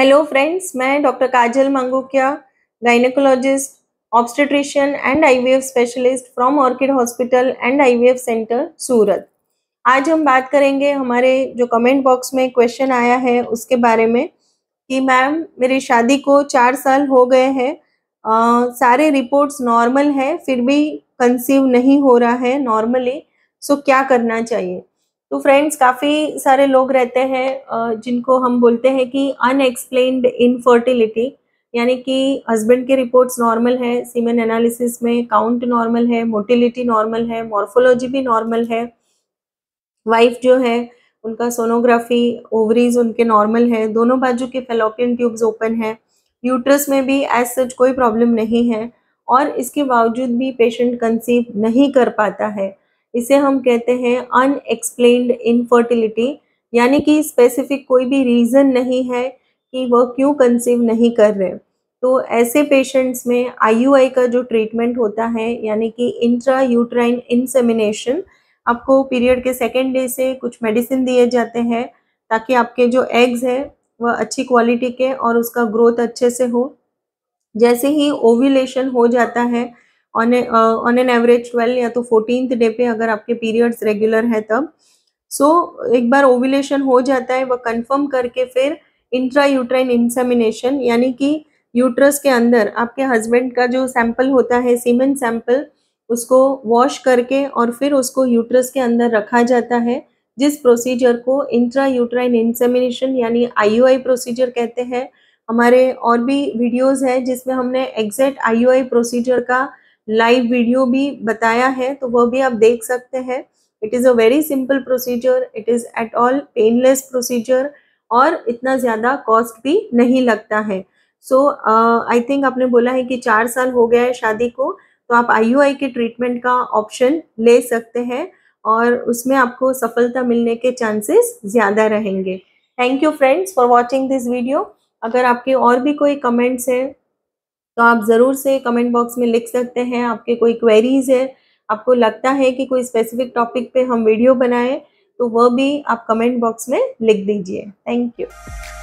hello friends मैं doctor Kajal Mangukiya gynaecologist obstetrician and IVF specialist from Orchid hospital and IVF centre Surat आज हम बात करेंगे हमारे जो कमेंट बॉक्स में क्वेश्चन आया है उसके बारे में कि मैम मेरी शादी को चार साल हो गए हैं सारे रिपोर्ट्स नॉर्मल है फिर भी कंसीव नहीं हो रहा है नॉर्मली सो क्या करना चाहिए तो फ्रेंड्स काफ़ी सारे लोग रहते हैं जिनको हम बोलते हैं कि अनएक्सप्लेन्ड इनफर्टिलिटी यानी कि हस्बैंड के रिपोर्ट्स नॉर्मल है सीमेन एनालिसिस में काउंट नॉर्मल है मोटिलिटी नॉर्मल है मॉर्फोलॉजी भी नॉर्मल है वाइफ जो है उनका सोनोग्राफी ओवरीज उनके नॉर्मल है दोनों बाजू के फेलोपियन ट्यूब्स ओपन है यूट्रस में भी एज सच कोई प्रॉब्लम नहीं है और इसके बावजूद भी पेशेंट कंसीव नहीं कर पाता है इसे हम कहते हैं अनएक्सप्लेन्ड इनफर्टिलिटी यानी कि स्पेसिफिक कोई भी रीज़न नहीं है कि वह क्यों कंसीव नहीं कर रहे तो ऐसे पेशेंट्स में आई का जो ट्रीटमेंट होता है यानी कि इंट्रा यूट्राइन इंसेमिनेशन आपको पीरियड के सेकेंड डे से कुछ मेडिसिन दिए जाते हैं ताकि आपके जो एग्स है वह अच्छी क्वालिटी के और उसका ग्रोथ अच्छे से हो जैसे ही ओव्यूलेशन हो जाता है on on an average twelve या तो फोर्टीन डे पे अगर आपके पीरियड्स रेगुलर है तब सो so, एक बार ओव्यूलेशन हो जाता है वह कंफर्म करके फिर इंट्रा यूट्राइन इंसेमिनेशन यानी कि यूट्रस के अंदर आपके हस्बैंड का जो सैंपल होता है सीमेंट सैंपल उसको वॉश करके और फिर उसको यूट्रस के अंदर रखा जाता है जिस प्रोसीजर को इंट्रा यूट्राइन इंसेमिनेशन यानी आई प्रोसीजर कहते हैं हमारे और भी वीडियोस है जिसमें हमने एग्जैक्ट आई प्रोसीजर का लाइव वीडियो भी बताया है तो वह भी आप देख सकते हैं it is a very simple procedure it is at all painless procedure और इतना ज़्यादा कॉस्ट भी नहीं लगता है सो आई थिंक आपने बोला है कि चार साल हो गया है शादी को तो आप आई के ट्रीटमेंट का ऑप्शन ले सकते हैं और उसमें आपको सफलता मिलने के चांसेस ज़्यादा रहेंगे thank you friends for watching this video अगर आपके और भी कोई कमेंट्स हैं तो आप ज़रूर से कमेंट बॉक्स में लिख सकते हैं आपके कोई क्वेरीज है आपको लगता है कि कोई स्पेसिफिक टॉपिक पे हम वीडियो बनाएं तो वह भी आप कमेंट बॉक्स में लिख दीजिए थैंक यू